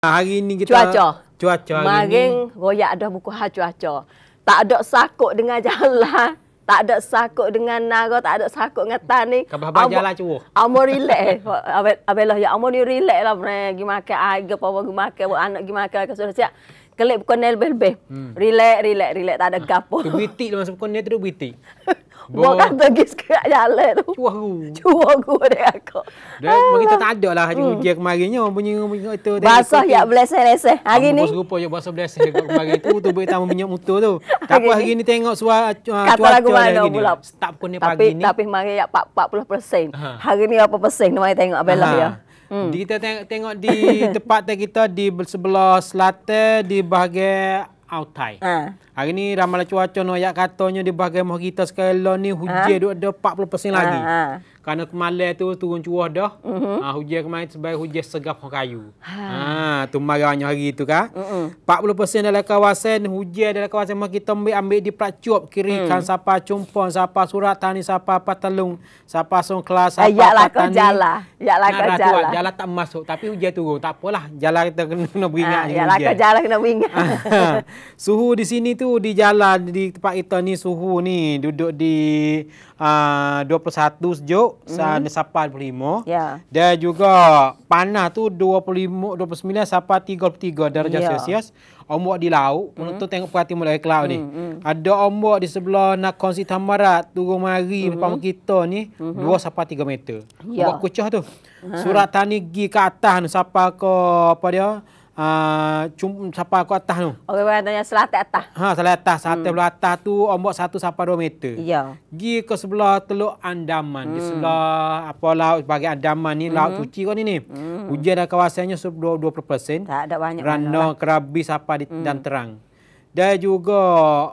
Ah, hari ni kita cuaca. Cuaca hari Maring, ni. royak dah buku ha cuaca. Tak ada sakut dengan jalan. Lah. Tak ada sakut dengan naga, tak ada sakut dengan tani. Kabar-kabar Amo, jalan cuo. Amor relax. Abel Abel lah, ya, amor ni relax lah. Gimana ke air ke apa-apa, gimana ke anak, gimana ke siap kelip pukul nail lebih-lebih. Hmm. Relax, relax, relax. Tak ada ha. Ah. gapo. Ke bitik masa Bukan nail tu, bitik. Buat kata gis ke jalan tu. Cua aku. Cua aku dengan aku. Dan kita tak ada lah ah. hmm. ujian kemarinnya. Punya, punya, itu, basah ya, belasah leseh. Ah, hari ni. Bos rupa yang basah belasah ya, kemarin tu. Tu boleh tambah minyak motor tu. Tak apa hari ni tengok suara cua, cuaca. Kata lagu mana lah pula. Start pukul ni pagi ni. Tapi mari ya, 40%. Ha. Hari ni apa persen? Mari tengok abang ha. ya. Hmm. Kita tengok, tengok di tempat kita di sebelah selatan di bahagian Autai. Uh. Ha. Hari ni ramalan cuaca noyak katanya di bahagian mahu kita ni hujan uh. duk ada 40% lagi. Uh, kerana kemalai tu turun cuah dah. Mm-hmm. hujan kemalai ha. ah, tu sebab hujan segap orang kayu. Ha. ha tu marah hari tu kan. Mm-hmm. 40% dalam kawasan hujan dalam kawasan rumah kita ambil, ambil di pelacup. Kiri mm. kan siapa cumpon, siapa surat tani, siapa patelung, siapa song kelas, sapa eh, yaklah patani. Kau jala. Yaklah kau jala. Tuan, tak masuk tapi hujan turun. Tak apalah. Jala kita kena, kena beringat. Ha, kau jala kena beringat. suhu di sini tu di jalan di tempat kita ni suhu ni duduk di 21 ah, sejuk mm-hmm. sampai 45. Yeah. Dan juga panah tu 25 29 sampai 33 darjah yeah. Celsius. Ombak di laut, mm-hmm. menuntut tengok perhati mulai ke laut mm-hmm. ni. Mhm, mhm. Ada ombak di sebelah nak konsi tamarat turun mari mm-hmm. kita ni mm-hmm. 2 sampai tiga meter. Yeah. Ombak kucah tu. Mm-hmm. Surat tani gi ke atas ni sampai ke apa dia? uh, cum, sapa aku atas tu. Orang okay, tanya selatan atas. Ha, selatan atas. Selatan hmm. belah atas tu ombak satu sampai dua meter. Ya. Gi ke sebelah teluk Andaman. Hmm. Di sebelah apa laut sebagai Andaman ni. Hmm. Laut cuci kau ni ni. Hmm. Hujan dan kawasannya 20%. Tak ada banyak. Rana, kerabi, sapa di, hmm. dan terang. Dan juga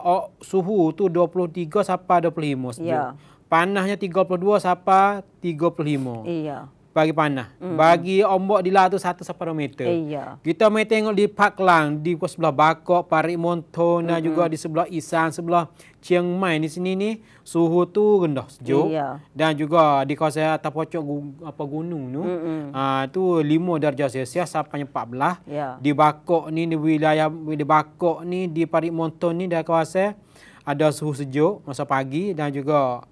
oh, suhu tu 23 sampai 25. Ya. Panahnya 32 sampai 35. Iya bagi panah. Mm. Bagi ombok di laut tu satu sampai meter. Iya. Kita mai tengok di Paklang, di sebelah Bakok, Parik Montona mm-hmm. juga di sebelah Isan, sebelah Chiang Mai di sini ni suhu tu rendah sejuk. Iya. Dan juga di kawasan atas pocok apa gunung tu, mm-hmm. uh, tu lima darjah Celsius sampai empat belah. Yeah. Di Bakok ni, di wilayah di Bakok ni, di Parik Montona ni dari kawasan ada suhu sejuk masa pagi dan juga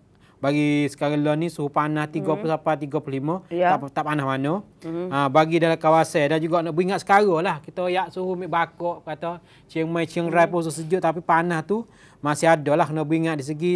bagi sekarang lah ni suhu panas 30 mm. sampai 35 ya. tak, tak panas mana mm. ha, bagi dalam kawasan dan juga nak beringat sekarang lah kita yak suhu ambil bakok kata ciang mai ciang mm. rai hmm. pun sejuk tapi panas tu masih ada lah kena beringat di segi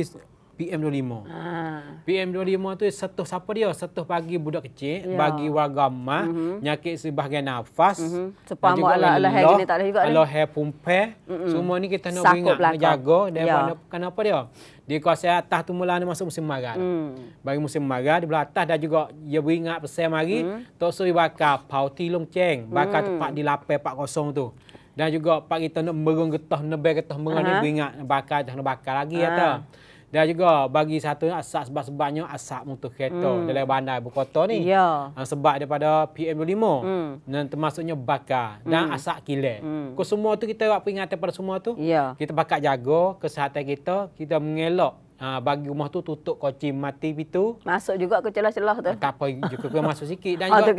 PM25. Ah. PM25 tu satu siapa dia? Satu pagi budak kecil ya. bagi warga mah mm-hmm. nyakit sebahagian nafas. Mm -hmm. Allah Allah hair tak ada juga. Allah hair pumpe. Mhm. Semua ni kita nak ingat menjaga dan ya. kenapa dia? Di kawasan atas tu mula masuk musim marah. Mm. Bagi musim marah, di belah atas dah juga dia beringat pesan mari. Mm. Tok Suri bakar pau tilung ceng. Bakar mm. tempat di lapai pak kosong tu. Dan juga pak kita nak merung getah, nebel getah merung uh-huh. ni beringat. Bakar, dah nak bakar lagi uh-huh. Dan juga bagi satu asap sebab-sebabnya asap motor kereta hmm. dalam bandar ibu kota ni. Yeah. Ya. Sebab daripada PM25 hmm. dan termasuknya bakar dan hmm. asap asak kilat. Hmm. Kau semua tu kita buat peringatan pada semua tu. Yeah. Kita bakal jaga kesihatan kita. Kita mengelak Ha, ah, bagi rumah tu tutup kocim mati pintu. Masuk juga ke celah-celah tu. Tak apa, juga masuk sikit. Dan oh, juga,